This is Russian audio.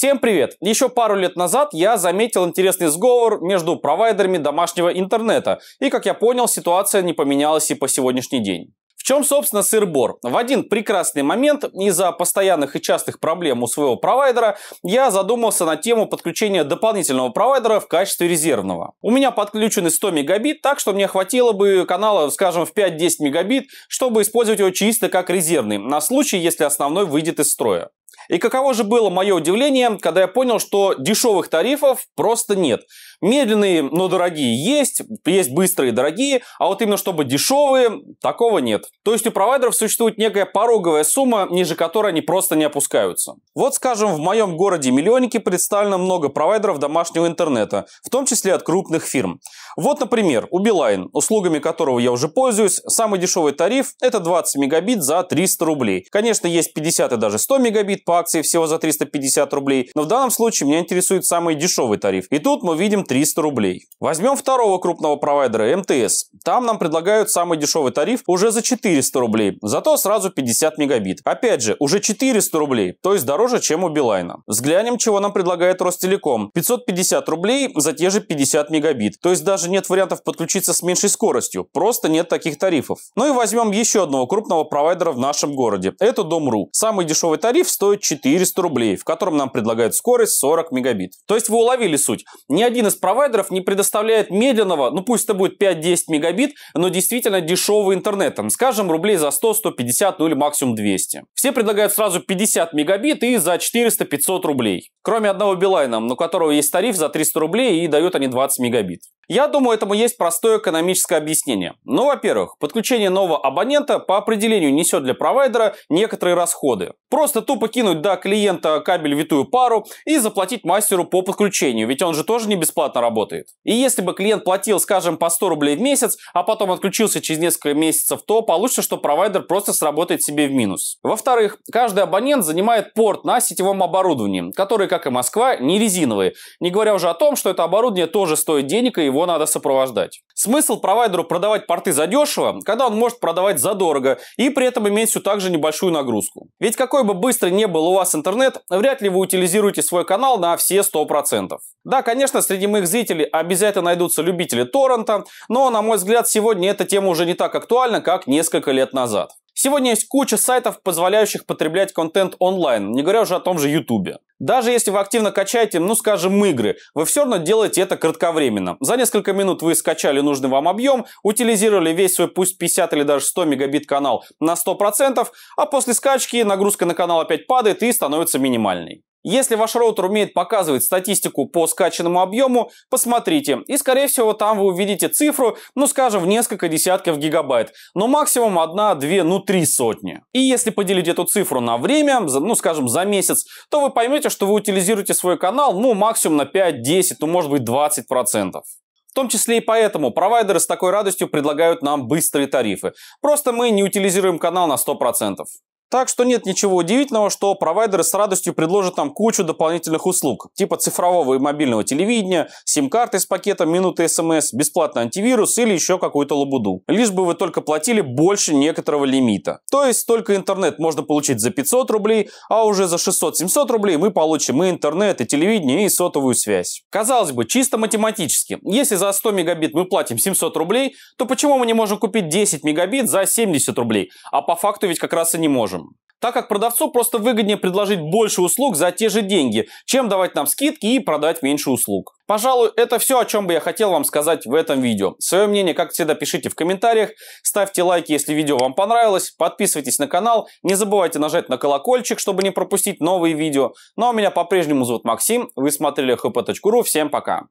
Всем привет! Еще пару лет назад я заметил интересный сговор между провайдерами домашнего интернета, и, как я понял, ситуация не поменялась и по сегодняшний день. В чем, собственно, сыр-бор? В один прекрасный момент из-за постоянных и частых проблем у своего провайдера я задумался на тему подключения дополнительного провайдера в качестве резервного. У меня подключены 100 мегабит, так что мне хватило бы канала, скажем, в 5-10 мегабит, чтобы использовать его чисто как резервный, на случай, если основной выйдет из строя. И каково же было мое удивление, когда я понял, что дешевых тарифов просто нет. Медленные, но дорогие есть, есть быстрые, дорогие, а вот именно чтобы дешевые, такого нет. То есть у провайдеров существует некая пороговая сумма, ниже которой они просто не опускаются. Вот, скажем, в моем городе Миллионники представлено много провайдеров домашнего интернета, в том числе от крупных фирм. Вот, например, у Билайн, услугами которого я уже пользуюсь, самый дешевый тариф – это 20 мегабит за 300 рублей. Конечно, есть 50 и даже 100 мегабит, по акции всего за 350 рублей, но в данном случае меня интересует самый дешевый тариф. И тут мы видим 300 рублей. Возьмем второго крупного провайдера МТС. Там нам предлагают самый дешевый тариф уже за 400 рублей, зато сразу 50 мегабит. Опять же, уже 400 рублей, то есть дороже, чем у Билайна. Взглянем, чего нам предлагает Ростелеком. 550 рублей за те же 50 мегабит, то есть даже нет вариантов подключиться с меньшей скоростью, просто нет таких тарифов. Ну и возьмем еще одного крупного провайдера в нашем городе. Это Дом.ру. Самый дешевый тариф стоит 400 рублей, в котором нам предлагают скорость 40 мегабит. То есть вы уловили суть. Ни один из провайдеров не предоставляет медленного, ну пусть это будет 5-10 мегабит, но действительно дешевый интернет, скажем, рублей за 100, 150, ну или максимум 200. Все предлагают сразу 50 мегабит и за 400-500 рублей. Кроме одного Билайна, у которого есть тариф за 300 рублей и дают они 20 мегабит. Я думаю, этому есть простое экономическое объяснение. Ну, во-первых, подключение нового абонента по определению несет для провайдера некоторые расходы. Просто тупо кинуть до клиента кабель витую пару и заплатить мастеру по подключению, ведь он же тоже не бесплатно работает. И если бы клиент платил, скажем, по 100 рублей в месяц, а потом отключился через несколько месяцев, то получится, что провайдер просто сработает себе в минус. Во-вторых, каждый абонент занимает порт на сетевом оборудовании, который, как и Москва, не резиновые. Не говоря уже о том, что это оборудование тоже стоит денег и его его надо сопровождать. Смысл провайдеру продавать порты задешево, когда он может продавать задорого и при этом иметь все так же небольшую нагрузку. Ведь какой бы быстрый не был у вас интернет, вряд ли вы утилизируете свой канал на все 100%. Да, конечно, среди моих зрителей обязательно найдутся любители торрента, но, на мой взгляд, сегодня эта тема уже не так актуальна, как несколько лет назад. Сегодня есть куча сайтов, позволяющих потреблять контент онлайн, не говоря уже о том же YouTube. Даже если вы активно качаете, ну скажем, игры, вы все равно делаете это кратковременно. За несколько минут вы скачали нужный вам объем, утилизировали весь свой пусть 50 или даже 100 мегабит канал на 100%, а после скачки нагрузка на канал опять падает и становится минимальной. Если ваш роутер умеет показывать статистику по скачанному объему, посмотрите, и скорее всего там вы увидите цифру, ну скажем, в несколько десятков гигабайт, но максимум одна, две, ну три сотни. И если поделить эту цифру на время, ну скажем за месяц, то вы поймете, что вы утилизируете свой канал, ну максимум на 5, 10, ну может быть 20 процентов. В том числе и поэтому провайдеры с такой радостью предлагают нам быстрые тарифы. Просто мы не утилизируем канал на 100%. Так что нет ничего удивительного, что провайдеры с радостью предложат нам кучу дополнительных услуг, типа цифрового и мобильного телевидения, сим-карты с пакетом минуты смс, бесплатный антивирус или еще какую-то лабуду. Лишь бы вы только платили больше некоторого лимита. То есть только интернет можно получить за 500 рублей, а уже за 600-700 рублей мы получим и интернет, и телевидение, и сотовую связь. Казалось бы, чисто математически, если за 100 мегабит мы платим 700 рублей, то почему мы не можем купить 10 мегабит за 70 рублей? А по факту ведь как раз и не можем так как продавцу просто выгоднее предложить больше услуг за те же деньги, чем давать нам скидки и продавать меньше услуг. Пожалуй, это все, о чем бы я хотел вам сказать в этом видео. Свое мнение, как всегда, пишите в комментариях, ставьте лайки, если видео вам понравилось, подписывайтесь на канал, не забывайте нажать на колокольчик, чтобы не пропустить новые видео. Ну а меня по-прежнему зовут Максим, вы смотрели hp.ru, всем пока!